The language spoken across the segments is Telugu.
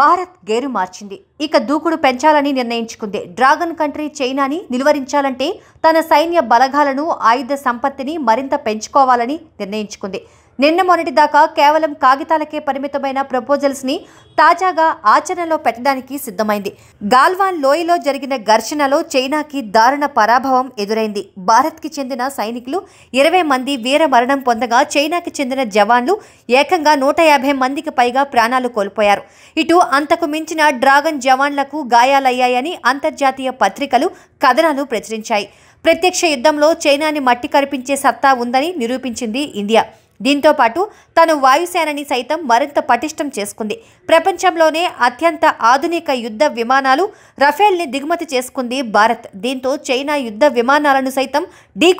భారత్ గేరు మార్చింది ఇక దూకుడు పెంచాలని నిర్ణయించుకుంది డ్రాగన్ కంట్రీ చైనాని నిలువరించాలంటే తన సైన్య బలగాలను ఆయుధ సంపత్తిని మరింత పెంచుకోవాలని నిర్ణయించుకుంది నిన్న మొన్నటి దాకా కేవలం కాగితాలకే పరిమితమైన ప్రపోజల్స్ని తాజాగా ఆచరణలో పెట్టడానికి సిద్ధమైంది గాల్వాన్ లోయలో జరిగిన ఘర్షణలో చైనాకి దారుణ పరాభవం ఎదురైంది భారత్కి చెందిన సైనికులు ఇరవై మంది వీర మరణం పొందగా చైనాకి చెందిన జవాన్లు ఏకంగా నూట యాభై మందికి పైగా ప్రాణాలు కోల్పోయారు ఇటు అంతకు మించిన డ్రాగన్ జవాన్లకు గాయాలయ్యాయని అంతర్జాతీయ పత్రికలు కథనాలు ప్రచురించాయి ప్రత్యక్ష యుద్ధంలో చైనాని మట్టి కరిపించే సత్తా ఉందని నిరూపించింది ఇండియా దీంతో పాటు తను వాయుసేనని సైతం మరింత పటిష్టం చేసుకుంది ప్రపంచంలోనే అత్యంత ఆధునిక యుద్ధ విమానాలు రఫేల్ని దిగుమతి చేసుకుంది భారత్ దీంతో చైనా యుద్ధ విమానాలను సైతం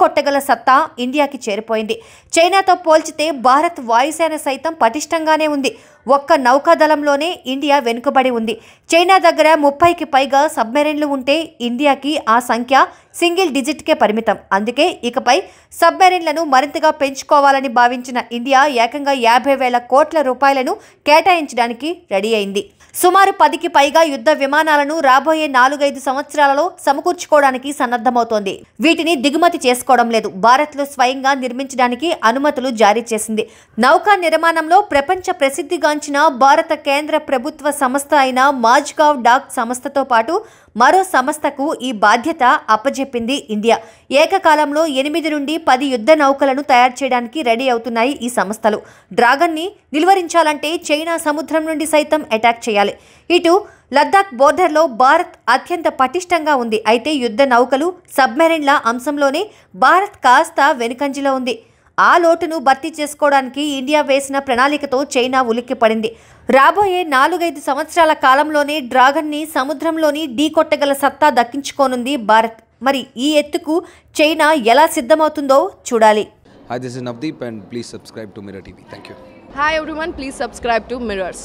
కొట్టగల సత్తా ఇండియాకి చేరిపోయింది చైనాతో పోల్చితే భారత్ వాయుసేన సైతం పటిష్టంగానే ఉంది ఒక్క నౌకాదళంలోనే ఇండియా వెనుకబడి ఉంది చైనా దగ్గర ముప్పైకి పైగా సబ్మెరైన్లు ఉంటే ఇండియాకి ఆ సంఖ్య సింగిల్ డిజిట్కే పరిమితం అందుకే ఇకపై సబ్మెరైన్లను మరింతగా పెంచుకోవాలని భావించారు భావించిన ఇండియా ఏకంగా యాభై వేల కోట్ల రూపాయలను కేటాయించడానికి రెడీ అయింది సుమారు పదికి పైగా యుద్ధ విమానాలను రాబోయే నాలుగైదు సంవత్సరాలలో సమకూర్చుకోవడానికి సన్నద్ధమవుతోంది వీటిని దిగుమతి చేసుకోవడం లేదు భారత్లో స్వయంగా నిర్మించడానికి అనుమతులు జారీ చేసింది నౌకా నిర్మాణంలో ప్రపంచ ప్రసిద్ధిగాంచిన భారత కేంద్ర ప్రభుత్వ సంస్థ అయిన మాజ్గావ్ డాక్ సంస్థతో పాటు మరో సంస్థకు ఈ బాధ్యత అప్పజెప్పింది ఇండియా ఏకకాలంలో ఎనిమిది నుండి పది యుద్ధ నౌకలను తయారు చేయడానికి రెడీ అవుతున్నాయి ఈ సంస్థలు డ్రాగన్ని నిలువరించాలంటే చైనా సముద్రం నుండి సైతం అటాక్ చేయాలి ఇటు లద్దాఖ్ బోర్డర్లో భారత్ అత్యంత పటిష్టంగా ఉంది అయితే యుద్ధ నౌకలు సబ్మెరైన్ల అంశంలోనే భారత్ కాస్త వెనుకంజిలో ఉంది ఆ లోటును భర్తీ చేసుకోవడానికి ఇండియా వేసిన ప్రణాళికతో చైనా ఉలిక్కిపడింది రాబోయే నాలుగైదు సంవత్సరాల కాలంలోనే డ్రాగన్ని సముద్రంలోని ఢీకొట్టగల సత్తా దక్కించుకోనుంది భారత్ మరి ఈ ఎత్తుకు చైనా ఎలా సిద్ధమవుతుందో చూడాలి hi this is and please subscribe to Mirror TV thank you hi everyone please subscribe to mirrors